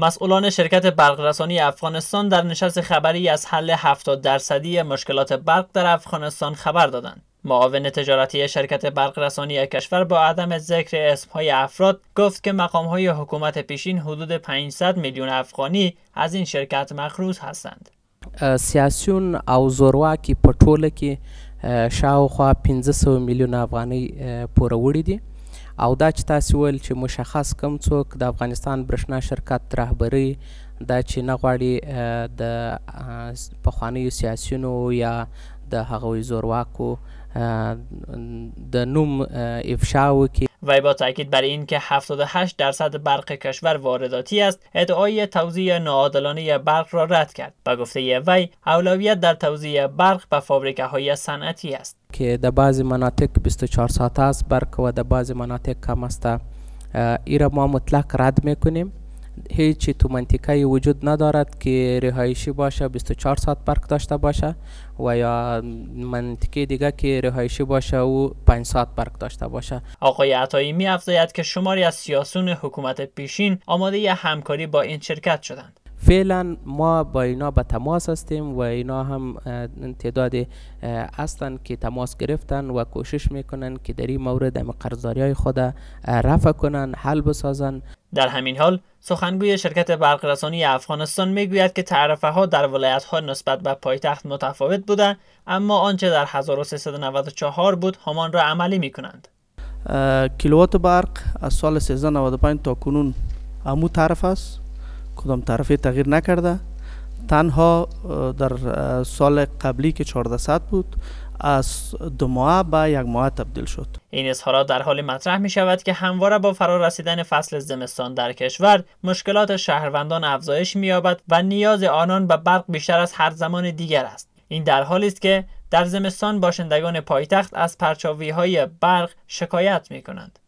مسئولان شرکت برقرسانی افغانستان در نشست خبری از حل 70 درصدی مشکلات برق در افغانستان خبر دادند. معاون تجارتی شرکت رسانی کشور با عدم ذکر اسمهای افراد گفت که های حکومت پیشین حدود 500 میلیون افغانی از این شرکت مخروض هستند. سیاسیون او که په که شاو شاوخوا 500 میلیون افغانی پوره او دا چې تاسو ول چې مشخص کم څوک د افغانستان برښنا شرکت رهبری دا چې نه غواړي د پخوانیو سیاسیونو یا د هغوی زورواکو د نوم افشا وکړي وی با تاکید بر این که 78 درصد برق کشور وارداتی است ادعای توزیع ناعادلانه برق را رد کرد و گفته وی اولویت در توزیع برق به فابریکه های صنعتی است که در بعضی مناطق 24 ساعت است برق و در بعضی مناطق کم است ای را ما مطلق رد میکنیم هیچ تو منطقه وجود ندارد که رهایشی باشه 24 ساعت برق داشته باشه و یا منطقه دیگه که رهایشی باشه او 5 ساعت برق داشته باشه آقای عطایی می که شماری از سیاسون حکومت پیشین آماده ی همکاری با این شرکت شدند فعلا ما با اینا به تماس هستیم و اینا هم تعداد هستند که تماس گرفتن و کوشش میکنن که در این مورد هم قرضداری های خود رفع کنن حل بسازن در همین حال سخنگوی شرکت برق رسانی افغانستان میگوید که تعرفه ها در ولایت ها نسبت به پایتخت متفاوت بوده اما آنچه در 1394 بود همان را عملی می کنند کیلووات برق از سال 1395 تا کنون امو تعرف است کدام طرفی تغییر نکرده تنها در سال قبلی که 1400 بود از دو ماه به یک ماه تبدیل شد این اظهارات در حال مطرح می شود که همواره با فرا رسیدن فصل زمستان در کشور مشکلات شهروندان افزایش می یابد و نیاز آنان به برق بیشتر از هر زمان دیگر است این در حالی است که در زمستان باشندگان پایتخت از پرچاوی های برق شکایت می کنند